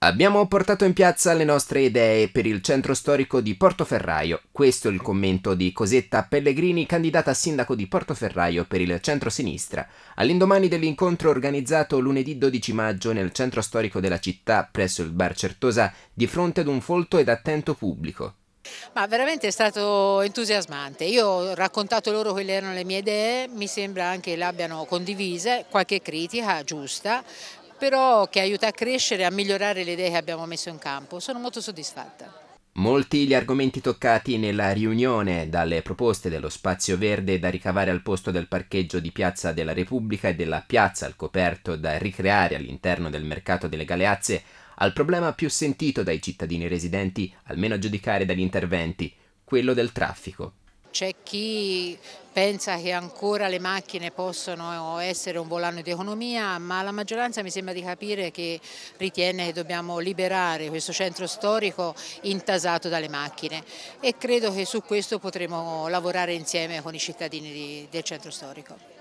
Abbiamo portato in piazza le nostre idee per il centro storico di Portoferraio. Questo è il commento di Cosetta Pellegrini, candidata a sindaco di Portoferraio per il centro-sinistra, all'indomani dell'incontro organizzato lunedì 12 maggio nel centro storico della città presso il bar Certosa di fronte ad un folto ed attento pubblico. Ma veramente è stato entusiasmante, io ho raccontato loro quelle erano le mie idee, mi sembra anche le abbiano condivise, qualche critica giusta, però che aiuta a crescere e a migliorare le idee che abbiamo messo in campo. Sono molto soddisfatta. Molti gli argomenti toccati nella riunione, dalle proposte dello spazio verde da ricavare al posto del parcheggio di Piazza della Repubblica e della piazza al coperto da ricreare all'interno del mercato delle Galeazze, al problema più sentito dai cittadini residenti, almeno a giudicare dagli interventi, quello del traffico. C'è chi pensa che ancora le macchine possano essere un volano di economia, ma la maggioranza mi sembra di capire che ritiene che dobbiamo liberare questo centro storico intasato dalle macchine e credo che su questo potremo lavorare insieme con i cittadini di, del centro storico.